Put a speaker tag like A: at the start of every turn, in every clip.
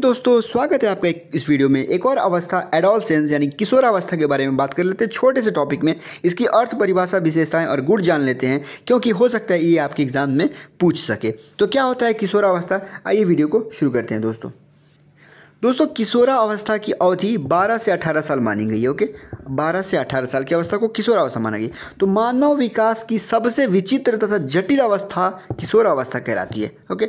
A: दोस्तों स्वागत है आपका एक इस वीडियो में एक और अवस्था एडोलसेंस यानी किशोर अवस्था के बारे में बात कर लेते हैं छोटे से टॉपिक में इसकी अर्थ परिभाषा विशेषताएं और गुण जान लेते हैं क्योंकि हो सकता है ये आपके एग्जाम में पूछ सके तो क्या होता है किशोर अवस्था आइए वीडियो को शुरू करते हैं दोस्तों दोस्तों किशोरा अवस्था की अवधि 12 से 18 साल मानी गई है ओके 12 से 18 साल की अवस्था को किशोरा अवस्था माना गई तो मानव विकास की सबसे विचित्र तथा जटिल अवस्था किशोरा अवस्था कहलाती है ओके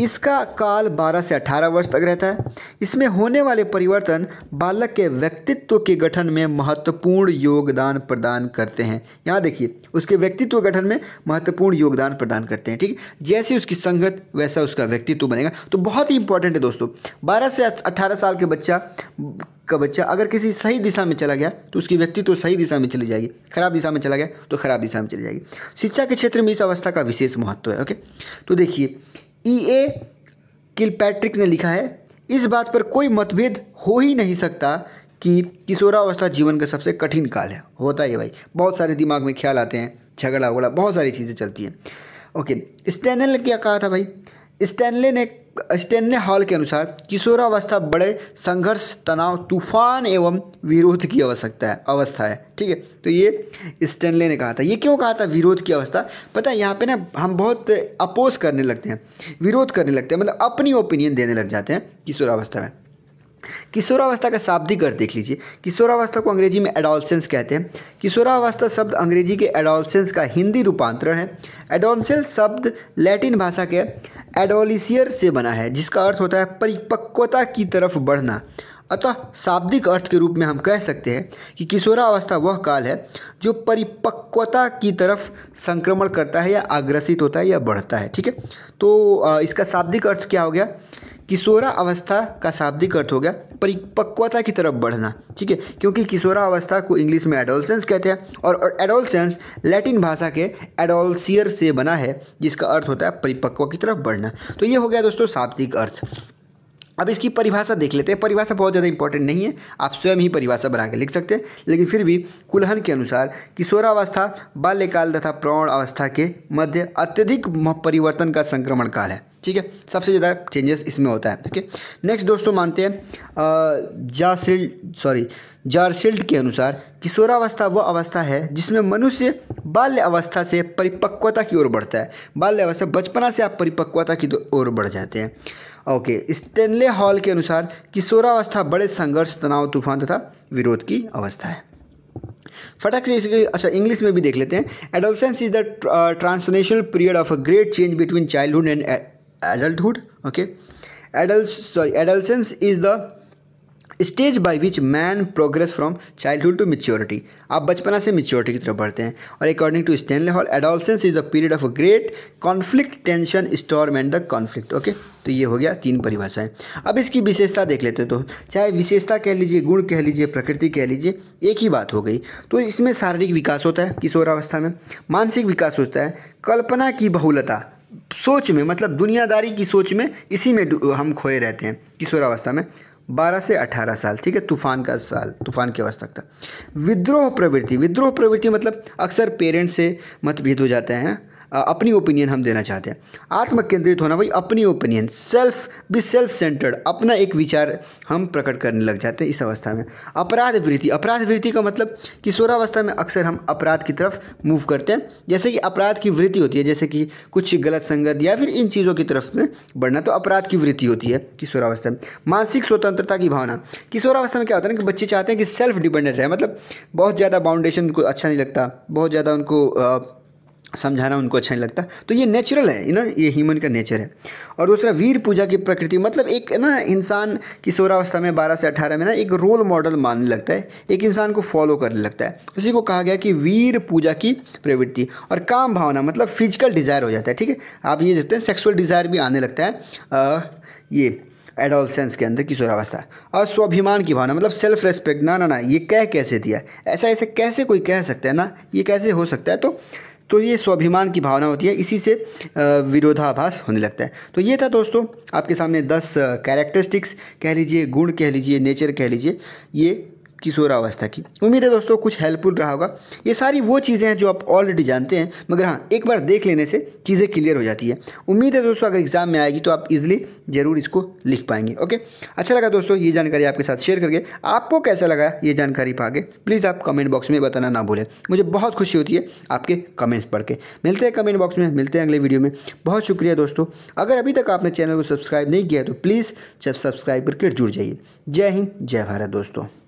A: इसका काल 12 से 18 वर्ष तक रहता है इसमें होने वाले परिवर्तन बालक के व्यक्तित्व के गठन में महत्वपूर्ण योगदान प्रदान करते हैं यहाँ देखिए उसके व्यक्तित्व गठन में महत्वपूर्ण योगदान प्रदान करते हैं ठीक जैसी उसकी संगत वैसा उसका व्यक्तित्व बनेगा तो बहुत ही इंपॉर्टेंट है दोस्तों बारह से अट्ठारह साल के बच्चा का बच्चा अगर किसी सही दिशा में चला गया तो उसकी व्यक्तित्व तो सही दिशा में चली जाएगी खराब दिशा में चला गया तो खराब दिशा में चली जाएगी शिक्षा के क्षेत्र में इस अवस्था का विशेष महत्व है ओके तो देखिए ई ए किलपैट्रिक ने लिखा है इस बात पर कोई मतभेद हो ही नहीं सकता कि किशोरावस्था जीवन का सबसे कठिन काल है होता है भाई बहुत सारे दिमाग में ख्याल आते हैं झगड़ा वगड़ा बहुत सारी चीज़ें चलती हैं ओके स्टैनल ने क्या कहा था भाई स्टैनले ने स्टेनले हॉल के अनुसार किशोरावस्था बड़े संघर्ष तनाव तूफान एवं विरोध की आवश्यकता है अवस्था है ठीक है तो ये स्टेनले ने कहा था ये क्यों कहा था विरोध की अवस्था पता है यहाँ पे ना हम बहुत अपोज करने लगते हैं विरोध करने लगते हैं मतलब अपनी ओपिनियन देने लग जाते हैं किशोरावस्था में किशोरावस्था का शाब्दिक अर्थ देख लीजिए किशोरावस्था को अंग्रेजी में एडोलसेंस कहते हैं किशोरावस्था शब्द अंग्रेजी के एडोलसेंस का हिंदी रूपांतरण है एडोलसेंस शब्द लैटिन भाषा के एडोलिसियर से बना है जिसका अर्थ होता है परिपक्वता की तरफ बढ़ना अतः शाब्दिक अर्थ के रूप में हम कह सकते हैं कि किशोरावस्था वह काल है जो परिपक्वता की तरफ संक्रमण करता है या अग्रसित होता है या बढ़ता है ठीक है तो इसका शाब्दिक अर्थ क्या हो गया किशोरा अवस्था का शाब्दिक अर्थ हो गया परिपक्वता की तरफ बढ़ना ठीक है क्योंकि किशोरावस्था को इंग्लिश में एडोलसेंस कहते हैं और एडोलसेंस लैटिन भाषा के एडोल्सियर से बना है जिसका अर्थ होता है परिपक्व की तरफ बढ़ना तो ये हो गया दोस्तों शाब्दिक अर्थ अब इसकी परिभाषा देख लेते हैं परिभाषा बहुत ज़्यादा इंपॉर्टेंट नहीं है आप स्वयं ही परिभाषा बना के लिख सकते हैं लेकिन फिर भी कुल्हन के अनुसार किशोरावस्था बाल्यकाल तथा प्रौण अवस्था के मध्य अत्यधिक परिवर्तन का संक्रमण काल है ठीक है सबसे ज़्यादा चेंजेस इसमें होता है ठीक है नेक्स्ट दोस्तों मानते हैं जासिल्ड सॉरी जारसिल्ड के अनुसार किशोरावस्था वह अवस्था है जिसमें मनुष्य बाल्य अवस्था से परिपक्वता की ओर बढ़ता है बाल्य अवस्था बचपना से आप परिपक्वता की ओर बढ़ जाते हैं ओके स्टेनले हॉल के अनुसार किशोरावस्था बड़े संघर्ष तनाव तूफान तथा विरोध की अवस्था है फटक से इसके अच्छा इंग्लिश में भी देख लेते हैं adolescence is the transnational period of a great change between childhood and adulthood okay adult sorry adolescence is the stage by which man progress from childhood to maturity आप बचपना से मेच्योरिटी की तरफ बढ़ते हैं और according to Stanley Hall adolescence is the period of a great conflict tension storm and the conflict okay तो ये हो गया तीन परिभाषाएं अब इसकी विशेषता देख लेते हैं तो चाहे विशेषता कह लीजिए गुण कह लीजिए प्रकृति कह लीजिए एक ही बात हो गई तो इसमें शारीरिक विकास होता है किशोरावस्था में मानसिक विकास होता है कल्पना की बहुलता सोच में मतलब दुनियादारी की सोच में इसी में हम खोए रहते हैं किशोरावस्था में 12 से 18 साल ठीक है तूफान का साल तूफान की अवस्था तक विद्रोह प्रवृत्ति विद्रोह प्रवृत्ति मतलब अक्सर पेरेंट्स से मतभेद हो जाते हैं अपनी ओपिनियन हम देना चाहते हैं आत्म केंद्रित होना भाई अपनी opinion self be self centred अपना एक विचार हम प्रकट करने लग जाते हैं इस अवस्था में अपराध वृत्ति अपराध वृत्ति का मतलब कि सोरावस्था में अक्सर हम अपराध की तरफ मूव करते हैं जैसे कि अपराध की वृत्ति होती है जैसे कि कुछ गलत संगत या फिर इन चीज़ों की तरफ में बढ़ना तो अपराध की वृत्ति होती है किशोरावस्था में मानसिक स्वतंत्रता की भावना किशोरावस्था में क्या होता है ना कि बच्चे चाहते हैं कि सेल्फ डिपेंडेंट रहे मतलब बहुत ज़्यादा बाउंडेशन को अच्छा नहीं लगता बहुत ज़्यादा उनको आ, समझाना उनको अच्छा नहीं लगता तो ये नेचुरल है ना ये ह्यूमन का नेचर है और दूसरा वीर पूजा की प्रकृति मतलब एक ना इंसान की किशोरावस्था में 12 से 18 में ना एक रोल मॉडल मानने लगता है एक इंसान को फॉलो करने लगता है उसी को कहा गया कि वीर पूजा की प्रवृत्ति और काम भावना मतलब फिजिकल डिज़ायर हो जाता है ठीक है आप ये देखते हैं सेक्सुअल डिज़ायर भी आने लगता है आ, ये एडोलसेंस के अंदर किशोरावस्था और स्वाभिमान की भावना मतलब सेल्फ रेस्पेक्ट ना ना ना ये कह कैसे दिया ऐसा ऐसे कैसे कोई कह सकता है ना ये कैसे हो सकता है तो तो ये स्वाभिमान की भावना होती है इसी से विरोधाभास होने लगता है तो ये था दोस्तों आपके सामने दस कैरेक्टरिस्टिक्स कह लीजिए गुण कह लीजिए नेचर कह लीजिए ये किशोरावस्था की उम्मीद है दोस्तों कुछ हेल्पफुल रहा होगा ये सारी वो चीज़ें हैं जो आप ऑलरेडी जानते हैं मगर हाँ एक बार देख लेने से चीज़ें क्लियर हो जाती है उम्मीद है दोस्तों अगर एग्जाम में आएगी तो आप इजिली ज़रूर इसको लिख पाएंगे ओके अच्छा लगा दोस्तों ये जानकारी आपके साथ शेयर करके आपको कैसा लगा ये जानकारी पागे प्लीज़ आप कमेंट बॉक्स में बताना ना भूलें मुझे बहुत खुशी होती है आपके कमेंट्स पढ़ के मिलते हैं कमेंट बॉक्स में मिलते हैं अगले वीडियो में बहुत शुक्रिया दोस्तों अगर अभी तक आपने तो चैनल को सब्सक्राइब नहीं किया तो प्लीज़ सब्सक्राइब करके जुड़ जाइए जय हिंद जय भारत दोस्तों